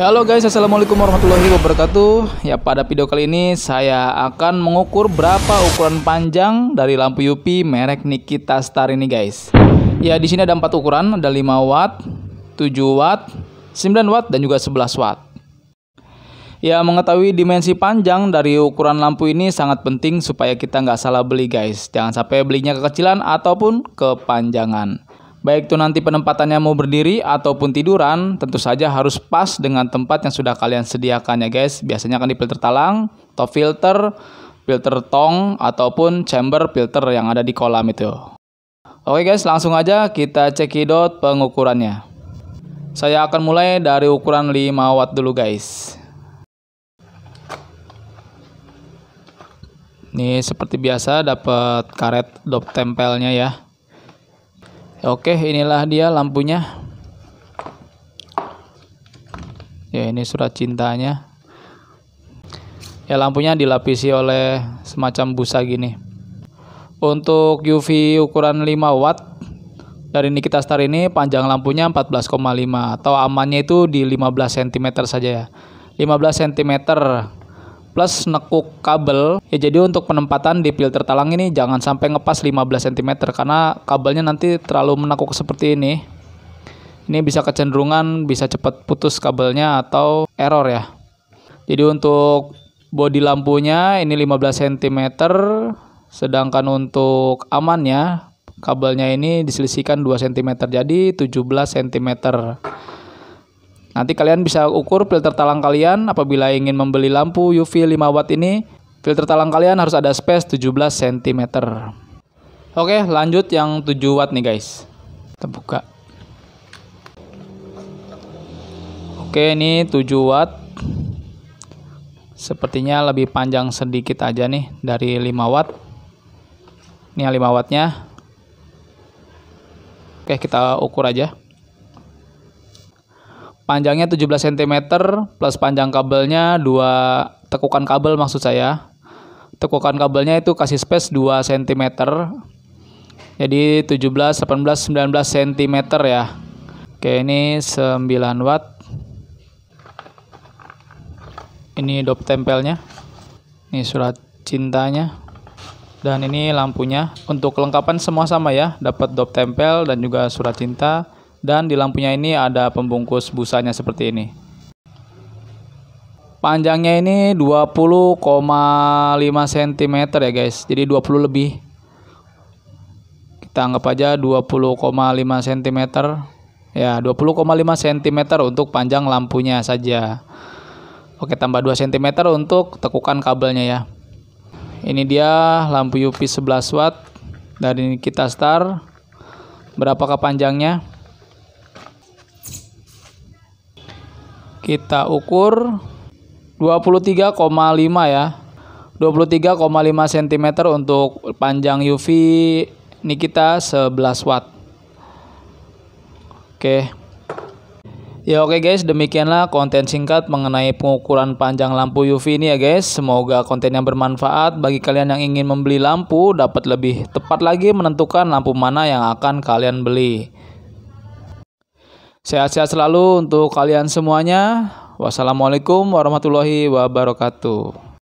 Halo guys, assalamualaikum warahmatullahi wabarakatuh. Ya pada video kali ini saya akan mengukur berapa ukuran panjang dari lampu UV merek Nikita Star ini guys. Ya di sini ada empat ukuran, ada 5 watt, 7 watt, 9 watt dan juga 11 watt. Ya mengetahui dimensi panjang dari ukuran lampu ini sangat penting supaya kita nggak salah beli guys. Jangan sampai belinya kekecilan ataupun kepanjangan. Baik itu nanti penempatannya mau berdiri ataupun tiduran, tentu saja harus pas dengan tempat yang sudah kalian sediakan ya guys. Biasanya akan di filter talang, atau filter, filter tong, ataupun chamber filter yang ada di kolam itu. Oke guys, langsung aja kita cekidot pengukurannya. Saya akan mulai dari ukuran 5 watt dulu guys. Ini seperti biasa dapat karet dop tempelnya ya. Oke, inilah dia lampunya. Ya, ini surat cintanya. Ya, lampunya dilapisi oleh semacam busa gini. Untuk UV ukuran 5 watt dari Nikita Star ini panjang lampunya 14,5 atau amannya itu di 15 cm saja ya. 15 cm plus nekuk kabel ya jadi untuk penempatan di filter talang ini jangan sampai ngepas 15 cm karena kabelnya nanti terlalu menekuk seperti ini ini bisa kecenderungan bisa cepat putus kabelnya atau error ya jadi untuk bodi lampunya ini 15 cm sedangkan untuk amannya kabelnya ini diselisihkan 2 cm jadi 17 cm Nanti kalian bisa ukur filter talang kalian apabila ingin membeli lampu UV 5 watt ini, filter talang kalian harus ada space 17 cm. Oke, lanjut yang 7 watt nih guys. Kita buka. Oke, ini 7 watt. Sepertinya lebih panjang sedikit aja nih dari 5 watt. Ini 5 wattnya. Oke, kita ukur aja. Panjangnya 17 cm plus panjang kabelnya 2 tekukan kabel maksud saya. Tekukan kabelnya itu kasih space 2 cm. Jadi 17, 18, 19 cm ya. Oke, ini 9 watt. Ini dop tempelnya. Ini surat cintanya dan ini lampunya untuk kelengkapan semua sama ya dapat dop tempel dan juga surat cinta dan di lampunya ini ada pembungkus busanya seperti ini. Panjangnya ini 20,5 cm ya guys. Jadi 20 lebih. Kita anggap aja 20,5 cm. Ya, 20,5 cm untuk panjang lampunya saja. Oke, tambah 2 cm untuk tekukan kabelnya ya. Ini dia lampu UV 11 watt dari kita start. Berapakah panjangnya? kita ukur 23,5 ya. 23,5 cm untuk panjang UV ini kita 11 watt. Oke. Ya oke guys, demikianlah konten singkat mengenai pengukuran panjang lampu UV ini ya guys. Semoga kontennya bermanfaat bagi kalian yang ingin membeli lampu dapat lebih tepat lagi menentukan lampu mana yang akan kalian beli. Sehat-sehat selalu untuk kalian semuanya. Wassalamualaikum warahmatullahi wabarakatuh.